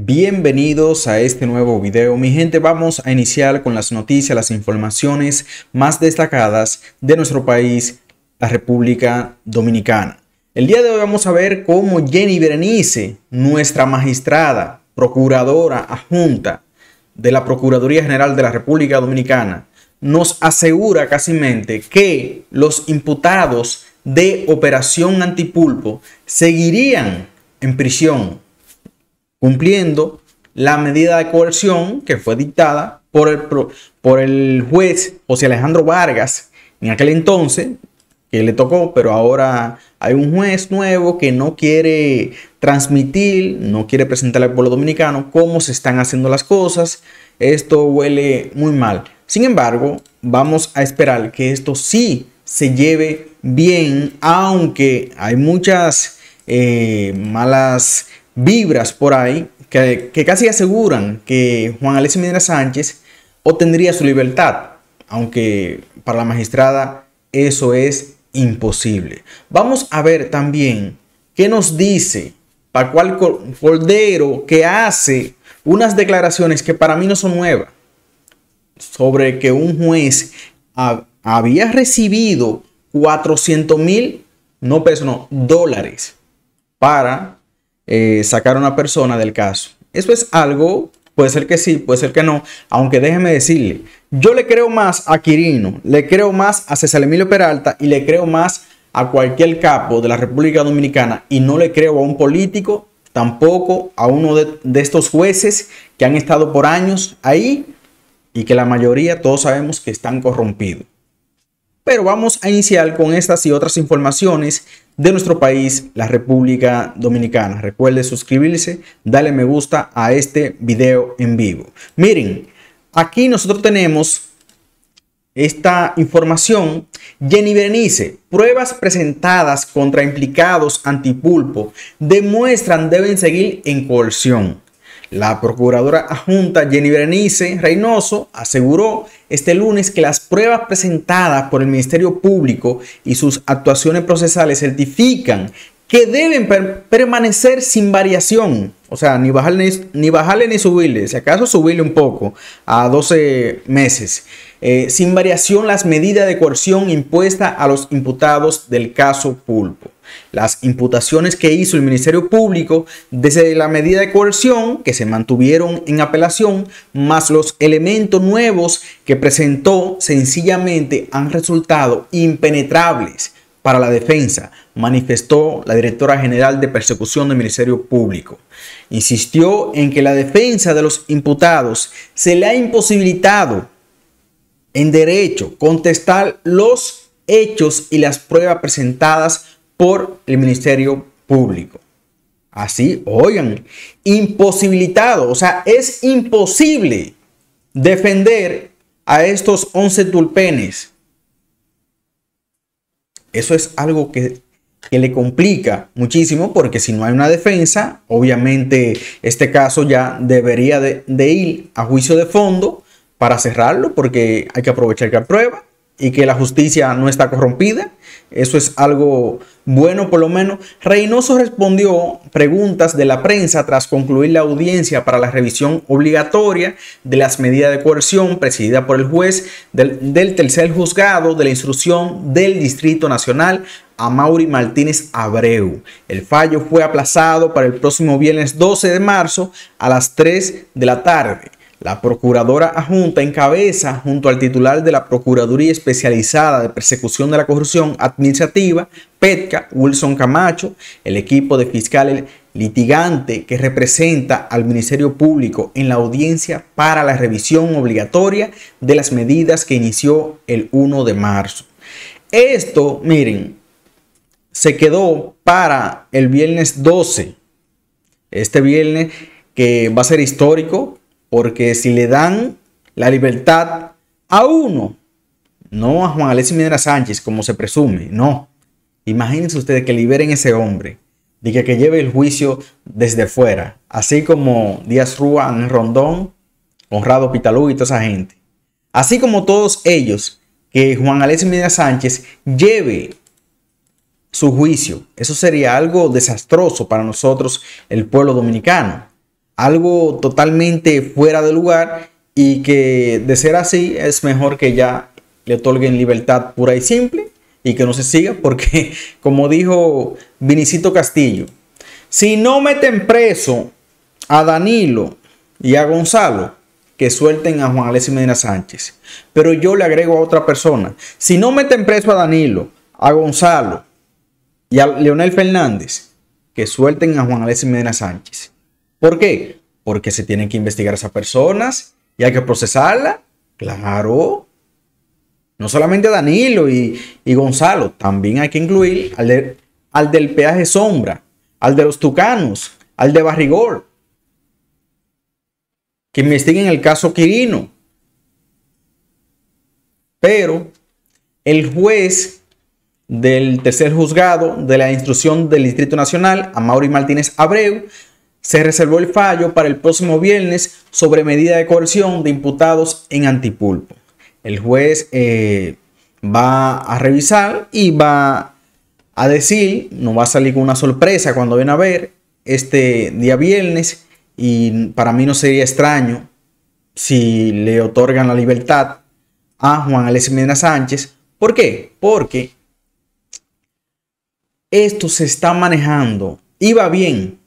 Bienvenidos a este nuevo video. Mi gente, vamos a iniciar con las noticias, las informaciones más destacadas de nuestro país, la República Dominicana. El día de hoy vamos a ver cómo Jenny Berenice, nuestra magistrada, procuradora adjunta de la Procuraduría General de la República Dominicana, nos asegura mente que los imputados de Operación Antipulpo seguirían en prisión cumpliendo la medida de coerción que fue dictada por el, por el juez José Alejandro Vargas en aquel entonces, que le tocó, pero ahora hay un juez nuevo que no quiere transmitir, no quiere presentar al pueblo dominicano cómo se están haciendo las cosas. Esto huele muy mal. Sin embargo, vamos a esperar que esto sí se lleve bien, aunque hay muchas eh, malas vibras por ahí que, casi aseguran que Juan Alexis Medina Sánchez obtendría su libertad, aunque para la magistrada eso es imposible. Vamos a ver también qué nos dice Paco Cordero, que hace unas declaraciones que para mí no son nuevas, sobre que un juez había recibido 400 mil, no pesos, no, dólares para eh, sacar a una persona del caso. Eso es algo, puede ser que sí, puede ser que no, aunque déjeme decirle, yo le creo más a Quirino, le creo más a César Emilio Peralta y le creo más a cualquier capo de la República Dominicana y no le creo a un político, tampoco a uno de estos jueces que han estado por años ahí y que la mayoría todos sabemos que están corrompidos pero vamos a iniciar con estas y otras informaciones de nuestro país, la República Dominicana. Recuerde suscribirse, dale me gusta a este video en vivo. Miren, aquí nosotros tenemos esta información, Jenny Berenice, pruebas presentadas contra implicados antipulpo demuestran deben seguir en coerción. La procuradora adjunta Jenny Berenice Reynoso aseguró este lunes que las pruebas presentadas por el Ministerio Público y sus actuaciones procesales certifican que deben permanecer sin variación, o sea, ni bajarle ni, bajarle, ni subirle, si acaso subirle un poco a 12 meses, eh, sin variación las medidas de coerción impuestas a los imputados del caso Pulpo. Las imputaciones que hizo el Ministerio Público desde la medida de coerción que se mantuvieron en apelación, más los elementos nuevos que presentó, sencillamente han resultado impenetrables para la defensa, manifestó la directora general de persecución del Ministerio Público. Insistió en que la defensa de los imputados se le ha imposibilitado en derecho contestar los hechos y las pruebas presentadas por el Ministerio Público. Así, oigan, imposibilitado, o sea, es imposible defender a estos 11 tulpenes. Eso es algo que, le complica muchísimo porque si no hay una defensa, obviamente este caso ya debería de, ir a juicio de fondo para cerrarlo porque hay que aprovechar que aprueba. prueba y que la justicia no está corrompida. Eso es algo bueno por lo menos. Reynoso respondió preguntas de la prensa tras concluir la audiencia para la revisión obligatoria de las medidas de coerción presidida por el juez del, tercer juzgado de la instrucción del Distrito Nacional a Mauri Martínez Abreu. El fallo fue aplazado para el próximo viernes 12 de marzo a las 3 de la tarde. La procuradora adjunta encabeza, junto al titular de la Procuraduría Especializada de Persecución de la Corrupción Administrativa, PETCA, Wilson Camacho, el equipo de fiscales litigante que representa al Ministerio Público en la audiencia para la revisión obligatoria de las medidas que inició el 1 de marzo. Esto, miren, se quedó para el viernes 12. Este viernes que va a ser histórico porque si le dan la libertad a uno, no a Juan Alessio Minera Sánchez, como se presume, no. Imagínense ustedes que liberen ese hombre, de que, lleve el juicio desde fuera, así como Díaz Rúa, Rondón, Honrado Pitalú y toda esa gente. Así como todos ellos, que Juan Alessio Minera Sánchez lleve su juicio. Eso sería algo desastroso para nosotros, el pueblo dominicano algo totalmente fuera de lugar y que de ser así es mejor que ya le otorguen libertad pura y simple y que no se siga porque como dijo Vinicito Castillo, si no meten preso a Danilo y a Gonzalo, que suelten a Juan Alessio Medina Sánchez. Pero yo le agrego a otra persona, si no meten preso a Danilo, a Gonzalo y a Leonel Fernández, que suelten a Juan Alessio Medina Sánchez. ¿Por qué? Porque se tienen que investigar a esas personas y hay que procesarla. Claro. No solamente a Danilo y, Gonzalo, también hay que incluir al, del peaje sombra, al de los tucanos, al de Barrigol. Que investiguen el caso Quirino. Pero el juez del tercer juzgado de la instrucción del Distrito Nacional, Amaury Martínez Abreu, se reservó el fallo para el próximo viernes sobre medida de coerción de imputados en antipulpo. El juez eh, va a revisar y va a decir, no va a salir con una sorpresa cuando ven a ver este día viernes y para mí no sería extraño si le otorgan la libertad a Juan Alex Medina Sánchez. ¿Por qué? Porque esto se está manejando y va bien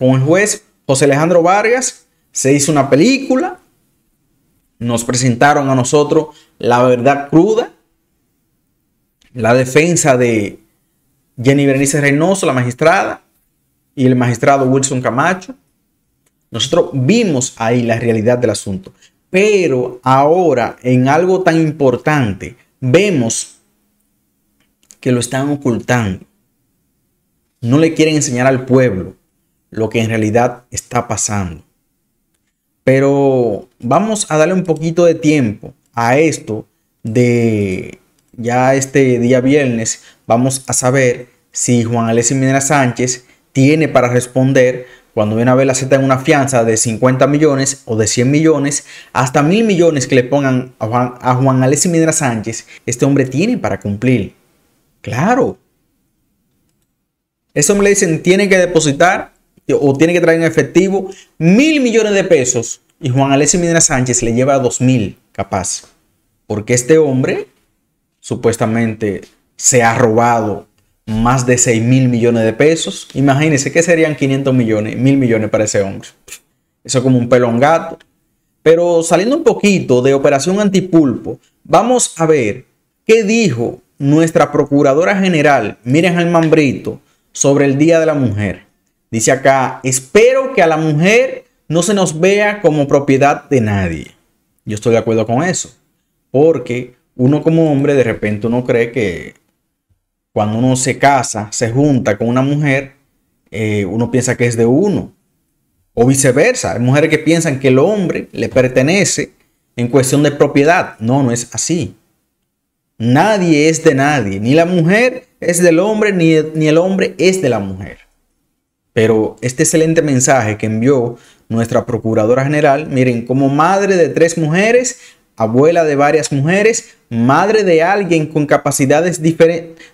con el juez José Alejandro Vargas, se hizo una película, nos presentaron a nosotros la verdad cruda, la defensa de Jenny Berenice Reynoso, la magistrada, y el magistrado Wilson Camacho. Nosotros vimos ahí la realidad del asunto. Pero ahora, en algo tan importante, vemos que lo están ocultando. No le quieren enseñar al pueblo lo que en realidad está pasando. Pero vamos a darle un poquito de tiempo a esto de ya este día viernes. Vamos a saber si Juan Alessio Minera Sánchez tiene para responder cuando viene a ver la Z en una fianza de 50 millones o de 100 millones, hasta mil millones que le pongan a Juan, a Sánchez, este hombre tiene para cumplir. Claro. eso me le dicen, tiene que depositar o tiene que traer en efectivo mil millones de pesos y Juan Alessi Medina Sánchez le lleva dos mil, capaz. Porque este hombre supuestamente se ha robado más de seis mil millones de pesos. Imagínense que serían 500 millones, mil millones para ese hombre. Eso es como un pelón gato. Pero saliendo un poquito de Operación Antipulpo, vamos a ver qué dijo nuestra Procuradora General, Miren al mambrito sobre el Día de la Mujer. Dice acá, espero que a la mujer no se nos vea como propiedad de nadie. Yo estoy de acuerdo con eso, porque uno como hombre de repente uno cree que cuando uno se casa, se junta con una mujer, eh, uno piensa que es de uno. O viceversa, hay mujeres que piensan que el hombre le pertenece en cuestión de propiedad. No, no es así. Nadie es de nadie, ni la mujer es del hombre, ni el hombre es de la mujer. Pero este excelente mensaje que envió nuestra Procuradora General, miren, como madre de tres mujeres, abuela de varias mujeres, madre de alguien con capacidades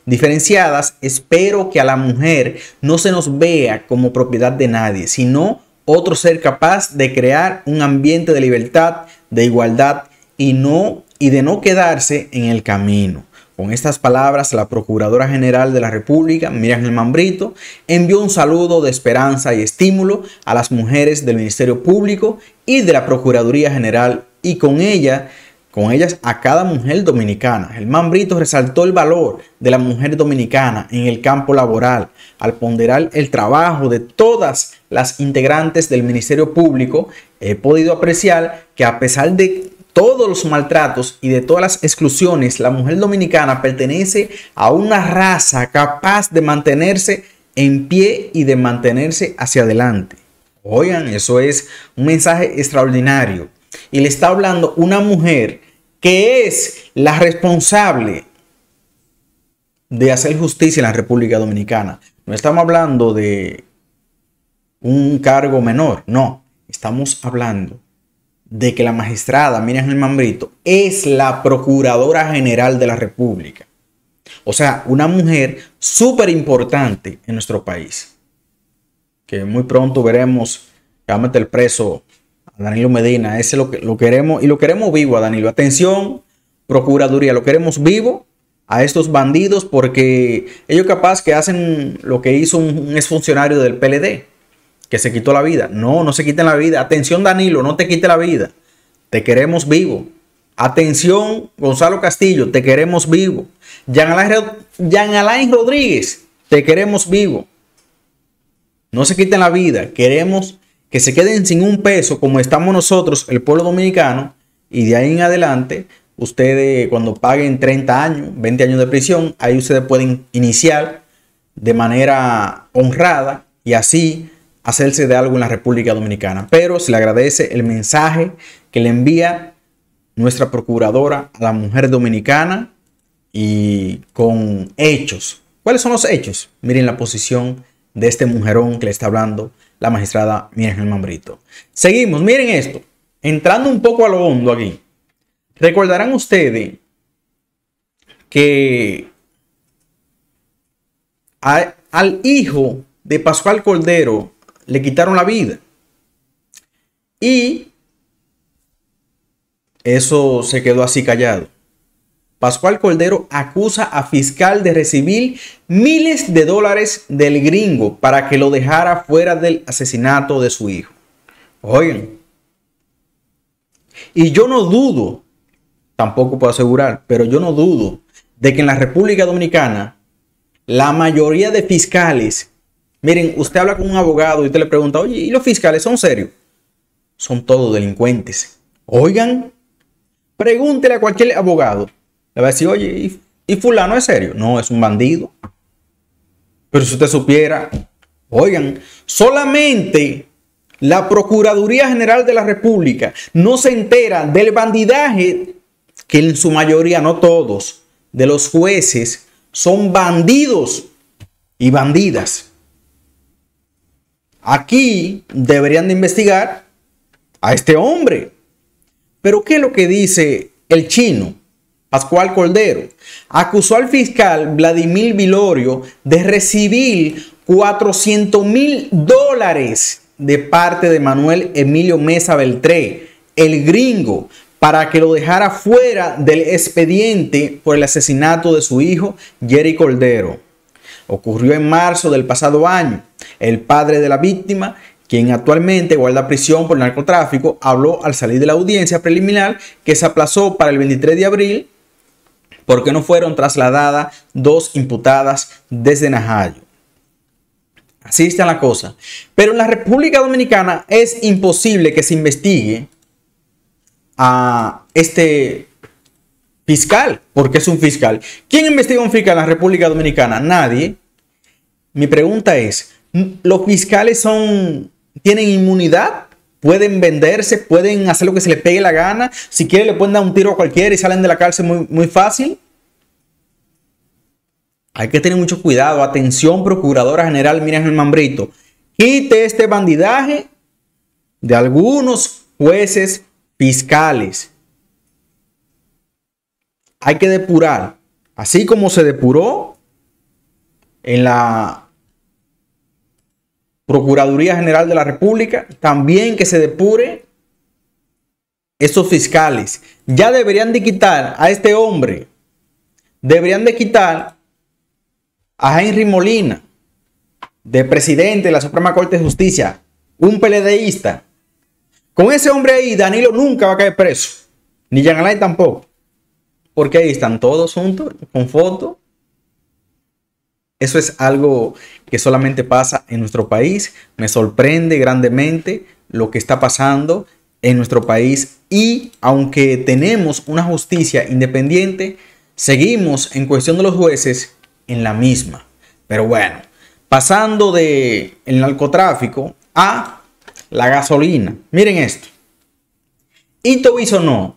diferenciadas, espero que a la mujer no se nos vea como propiedad de nadie, sino otro ser capaz de crear un ambiente de libertad, de igualdad y no y de no quedarse en el camino. Con estas palabras, la Procuradora General de la República, Miriam Mambrito, envió un saludo de esperanza y estímulo a las mujeres del Ministerio Público y de la Procuraduría General y con ella con ellas a cada mujer dominicana. El Mambrito resaltó el valor de la mujer dominicana en el campo laboral al ponderar el trabajo de todas las integrantes del Ministerio Público. He podido apreciar que a pesar de todos los maltratos y de todas las exclusiones, la mujer dominicana pertenece a una raza capaz de mantenerse en pie y de mantenerse hacia adelante. Oigan, eso es un mensaje extraordinario. Y le está hablando una mujer que es la responsable de hacer justicia en la República Dominicana. No estamos hablando de un cargo menor, no, estamos hablando de que la magistrada Miriam Germán Brito es la Procuradora General de la República. O sea, una mujer súper importante en nuestro país. Que muy pronto veremos que va a meter preso a Danilo Medina. Ese lo, que, lo queremos y lo queremos vivo a Danilo. Atención, Procuraduría, lo queremos vivo a estos bandidos porque ellos capaz que hacen lo que hizo un, un exfuncionario del PLD que se quitó la vida. No, no se quiten la vida. Atención Danilo, no te quite la vida. Te queremos vivo. Atención Gonzalo Castillo, te queremos vivo. Jean Alain, Alain Rodríguez, te queremos vivo. No se quiten la vida. Queremos que se queden sin un peso como estamos nosotros, el pueblo dominicano. Y de ahí en adelante, ustedes cuando paguen 30 años, 20 años de prisión, ahí ustedes pueden iniciar de manera honrada y así hacerse de algo en la República Dominicana, pero se le agradece el mensaje que le envía nuestra procuradora a la mujer dominicana y con hechos. ¿Cuáles son los hechos? Miren la posición de este mujerón que le está hablando la magistrada Miriam Mambrito. Seguimos, miren esto. Entrando un poco a lo hondo aquí. Recordarán ustedes que al hijo de Pascual Cordero, le quitaron la vida. Y eso se quedó así callado. Pascual Cordero acusa a fiscal de recibir miles de dólares del gringo para que lo dejara fuera del asesinato de su hijo. Oigan. Y yo no dudo, tampoco puedo asegurar, pero yo no dudo de que en la República Dominicana la mayoría de fiscales Miren, usted habla con un abogado y usted le pregunta, oye, ¿y los fiscales son serios? Son todos delincuentes. Oigan, pregúntele a cualquier abogado. Le va a decir, oye, ¿y, fulano es serio? No, es un bandido. Pero si usted supiera, oigan, solamente la Procuraduría General de la República no se entera del bandidaje que en su mayoría, no todos, de los jueces son bandidos y bandidas. Aquí deberían de investigar a este hombre. Pero ¿qué es lo que dice el chino? Pascual Cordero acusó al fiscal Vladimir Vilorio de recibir 400 mil dólares de parte de Manuel Emilio Mesa Beltré, el gringo, para que lo dejara fuera del expediente por el asesinato de su hijo Jerry Cordero ocurrió en marzo del pasado año. El padre de la víctima, quien actualmente guarda prisión por narcotráfico, habló al salir de la audiencia preliminar que se aplazó para el 23 de abril porque no fueron trasladadas dos imputadas desde Najayo. Así está la cosa. Pero en la República Dominicana es imposible que se investigue a este fiscal, porque es un fiscal. ¿Quién investiga un fiscal en la República Dominicana? Nadie. Mi pregunta es, ¿los fiscales son, tienen inmunidad? ¿Pueden venderse? ¿Pueden hacer lo que se les pegue la gana? Si quieren le pueden dar un tiro a cualquiera y salen de la cárcel muy, fácil. Hay que tener mucho cuidado. Atención, Procuradora General el Mambrito. Quite este bandidaje de algunos jueces fiscales hay que depurar. Así como se depuró en la Procuraduría General de la República, también que se depure esos fiscales. Ya deberían de quitar a este hombre, deberían de quitar a Henry Molina, de presidente de la Suprema Corte de Justicia, un peledeísta. Con ese hombre ahí, Danilo nunca va a caer preso, ni Yanalay tampoco porque ahí están todos juntos, con foto. Eso es algo que solamente pasa en nuestro país. Me sorprende grandemente lo que está pasando en nuestro país y aunque tenemos una justicia independiente, seguimos en cuestión de los jueces en la misma. Pero bueno, pasando de el narcotráfico a la gasolina. Miren esto. Ito no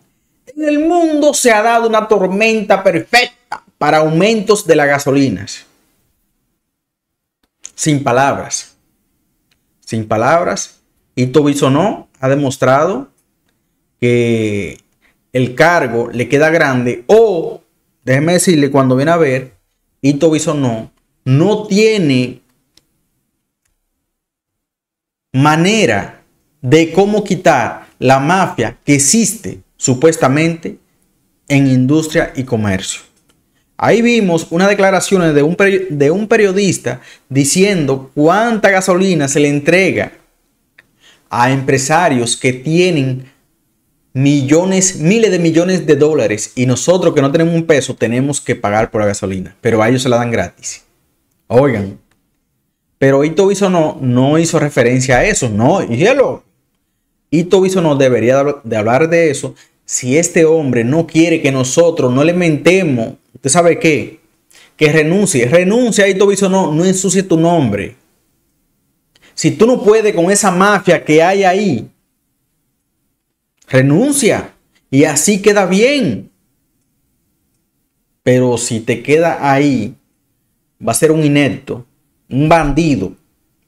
el mundo se ha dado una tormenta perfecta para aumentos de las gasolinas. Sin palabras. Sin palabras. Y no. ha demostrado que el cargo le queda grande o, déjeme decirle, cuando viene a ver, y no. no tiene manera de cómo quitar la mafia que existe supuestamente en industria y comercio. Ahí vimos una declaraciones de un, de un periodista diciendo cuánta gasolina se le entrega a empresarios que tienen millones, miles de millones de dólares y nosotros que no tenemos un peso tenemos que pagar por la gasolina, pero a ellos se la dan gratis. Oigan, pero Ito hizo no hizo referencia a eso, no, hielo, y Tobiso nos debería de hablar de eso si este hombre no quiere que nosotros no le mentemos. ¿Usted sabe qué? Que renuncie. Renuncia y Tobiso no, no ensucie tu nombre. Si tú no puedes con esa mafia que hay ahí, renuncia. Y así queda bien. Pero si te queda ahí, va a ser un inepto, un bandido,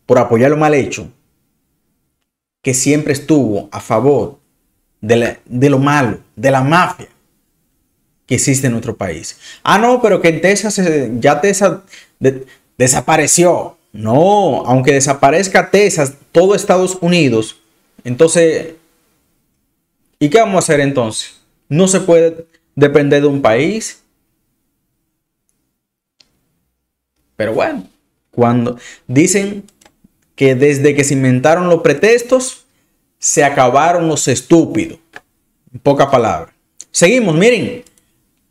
por apoyar lo mal hecho que siempre estuvo a favor de, lo malo, de la mafia que existe en nuestro país. Ah, no, pero que en Texas eh, ya Texas desapareció. No, aunque desaparezca Texas, todo Estados Unidos, entonces, ¿y qué vamos a hacer entonces? No se puede depender de un país. Pero bueno, cuando dicen que desde que se inventaron los pretextos, se acabaron los estúpidos. En poca palabra. Seguimos, miren.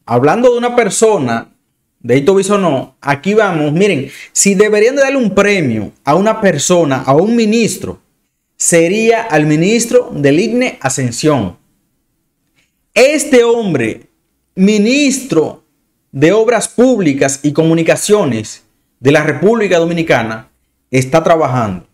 Hablando de una persona, deito viso no. aquí vamos, miren, si deberían darle un premio a una persona, a un ministro, sería al ministro del IGNE Ascensión. Este hombre, ministro de Obras Públicas y Comunicaciones de la República Dominicana, está trabajando.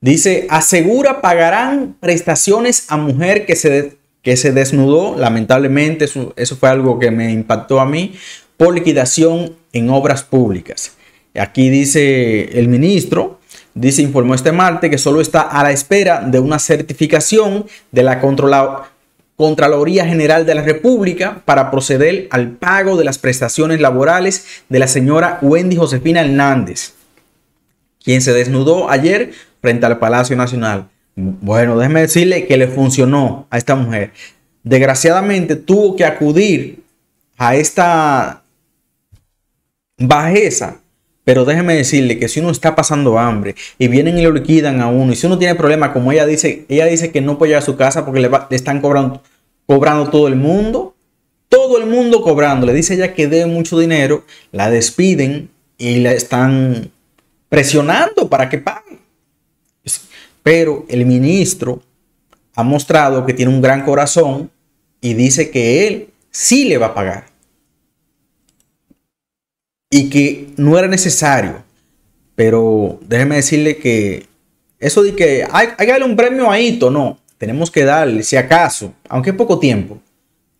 Dice, asegura pagarán prestaciones a mujer que se, que se desnudó. Lamentablemente, eso, fue algo que me impactó a mí por liquidación en obras públicas. Aquí dice el ministro, dice, informó este martes que solo está a la espera de una certificación de la Contraloría General de la República para proceder al pago de las prestaciones laborales de la señora Wendy Josefina Hernández quien se desnudó ayer frente al Palacio Nacional. Bueno, déjeme decirle que le funcionó a esta mujer. Desgraciadamente tuvo que acudir a esta bajeza. Pero déjeme decirle que si uno está pasando hambre y vienen y lo liquidan a uno, y si uno tiene problemas, como ella dice, ella dice que no puede llegar a su casa porque le, están cobrando, todo el mundo, todo el mundo cobrando. Le dice ella que debe mucho dinero, la despiden y la están presionando para que pague. Pues Pero el ministro ha mostrado que tiene un gran corazón y dice que él sí le va a pagar. Y que no era necesario. Pero déjeme decirle que eso de que hay, que darle un premio a Hito... no. Tenemos que darle, si acaso, aunque poco tiempo,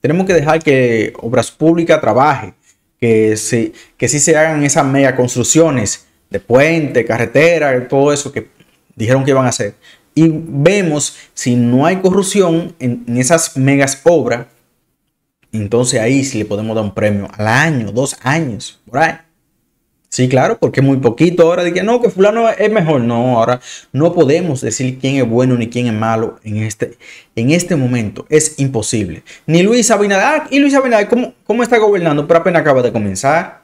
tenemos que dejar que Obras Públicas trabaje, que, se, que sí se hagan esas mega construcciones, de puente, carretera, todo eso que dijeron que iban a hacer. Y vemos si no hay corrupción en, esas megas obras, entonces ahí sí le podemos dar un premio al año, dos años, por ahí. Sí, claro, porque muy poquito ahora de que no, que fulano es mejor. No, ahora no podemos decir quién es bueno ni quién es malo en este, en este momento. Es imposible. Ni Luis Abinader. Ah, y Luis Abinader, ¿cómo, ¿cómo está gobernando? Pero apenas acaba de comenzar.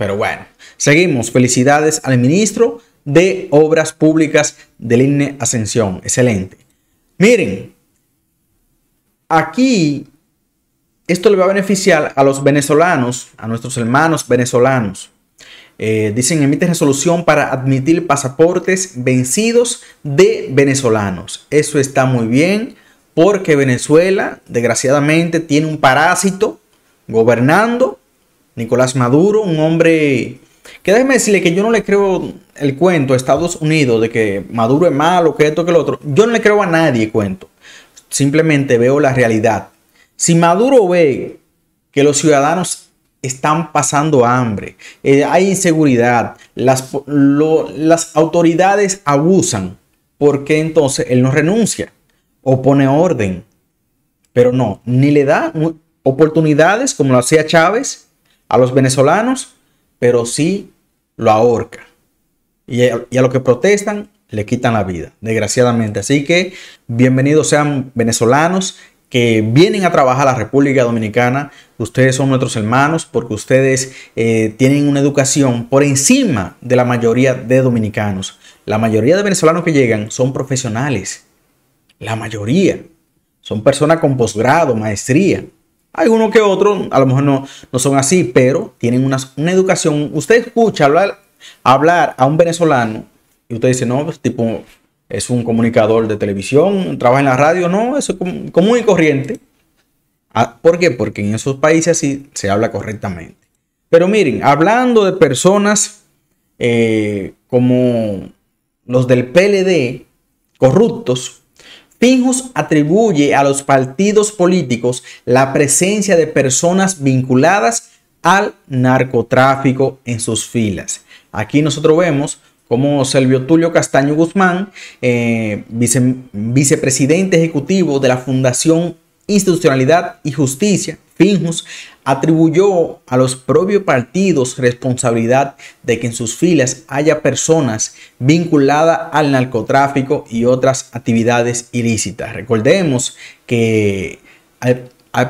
Pero bueno, seguimos. Felicidades al ministro de Obras Públicas del INE Ascensión. Excelente. Miren, aquí esto le va a beneficiar a los venezolanos, a nuestros hermanos venezolanos. Eh, dicen, emite resolución para admitir pasaportes vencidos de venezolanos. Eso está muy bien porque Venezuela, desgraciadamente, tiene un parásito gobernando Nicolás Maduro, un hombre que déjeme decirle que yo no le creo el cuento a Estados Unidos de que Maduro es malo, que esto, que lo otro. Yo no le creo a nadie cuento. Simplemente veo la realidad. Si Maduro ve que los ciudadanos están pasando hambre, eh, hay inseguridad, las, las autoridades abusan, ¿por qué entonces él no renuncia o pone orden? Pero no, ni le da oportunidades como lo hacía Chávez, a los venezolanos, pero sí lo ahorca. Y a, los que protestan le quitan la vida, desgraciadamente. Así que bienvenidos sean venezolanos que vienen a trabajar a la República Dominicana. Ustedes son nuestros hermanos porque ustedes eh, tienen una educación por encima de la mayoría de dominicanos. La mayoría de venezolanos que llegan son profesionales. La mayoría. Son personas con posgrado, maestría uno que otro, a lo mejor no, no son así, pero tienen una, educación. Usted escucha hablar, a un venezolano y usted dice, no, pues, tipo, es un comunicador de televisión, trabaja en la radio, no, eso es común y corriente. Ah, ¿Por qué? Porque en esos países sí se habla correctamente. Pero miren, hablando de personas eh, como los del PLD, corruptos, Finjus atribuye a los partidos políticos la presencia de personas vinculadas al narcotráfico en sus filas. Aquí nosotros vemos como Servio Tulio Castaño Guzmán, eh, vicepresidente ejecutivo de la Fundación Institucionalidad y Justicia, Finjus, atribuyó a los propios partidos responsabilidad de que en sus filas haya personas vinculadas al narcotráfico y otras actividades ilícitas. Recordemos que hay,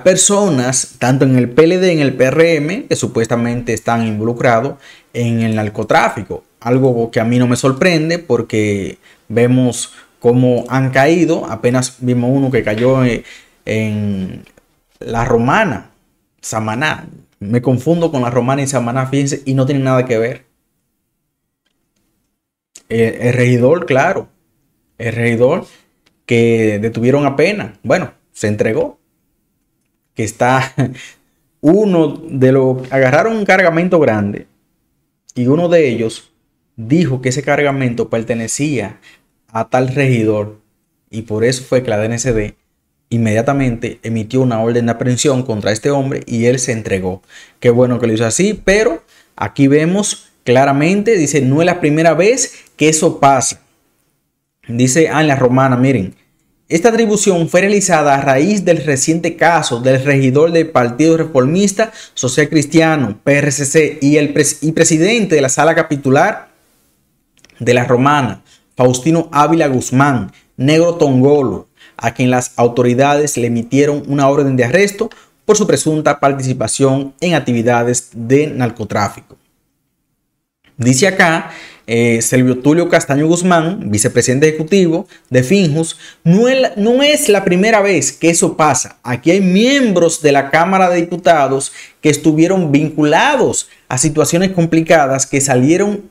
personas, tanto en el PLD, en el PRM, que supuestamente están involucrados en el narcotráfico. Algo que a mí no me sorprende porque vemos cómo han caído. Apenas vimos uno que cayó eh, en la romana Samaná. Me confundo con la romana y Samaná, fíjense, y no tiene nada que ver. El, eh, el regidor, claro. El regidor que detuvieron a pena. Bueno, se entregó. Que está uno de los... Agarraron un cargamento grande y uno de ellos dijo que ese cargamento pertenecía a tal regidor y por eso fue que la DNCD inmediatamente emitió una orden de aprehensión contra este hombre y él se entregó. Qué bueno que lo hizo así, pero aquí vemos claramente, dice, no es la primera vez que eso pasa. Dice ah, en la Romana, miren, esta atribución fue realizada a raíz del reciente caso del regidor del Partido Reformista Social Cristiano, PRCC, y, el y presidente de la sala capitular de la Romana, Faustino Ávila Guzmán, negro tongolo, a quien las autoridades le emitieron una orden de arresto por su presunta participación en actividades de narcotráfico. Dice acá eh, Tulio Castaño Guzmán, vicepresidente ejecutivo de Finjus, no no es la primera vez que eso pasa. Aquí hay miembros de la Cámara de Diputados que estuvieron vinculados a situaciones complicadas que salieron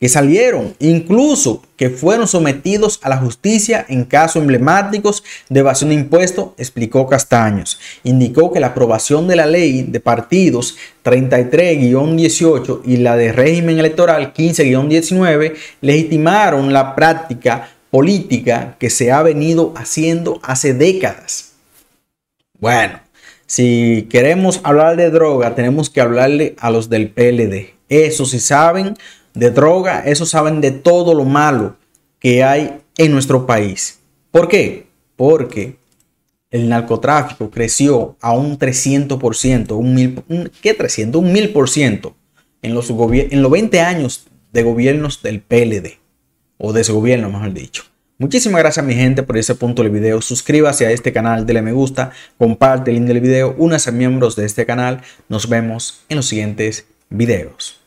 que salieron, incluso que fueron sometidos a la justicia en casos emblemáticos de evasión de impuestos, explicó Castaños. Indicó que la aprobación de la ley de partidos 33-18 y la de régimen electoral 15-19 legitimaron la práctica política que se ha venido haciendo hace décadas. Bueno, si queremos hablar de droga, tenemos que hablarle a los del PLD. Eso sí saben de droga, eso saben de todo lo malo que hay en nuestro país. ¿Por qué? Porque el narcotráfico creció a un 300%, un mil, ¿qué 300? Un 1000% en los, en los 20 años de gobiernos del PLD, o de su gobierno, mejor dicho. Muchísimas gracias mi gente por ese punto del video. Suscríbase a este canal, dele me gusta, comparte el link del video, únase a miembros de este canal. Nos vemos en los siguientes videos.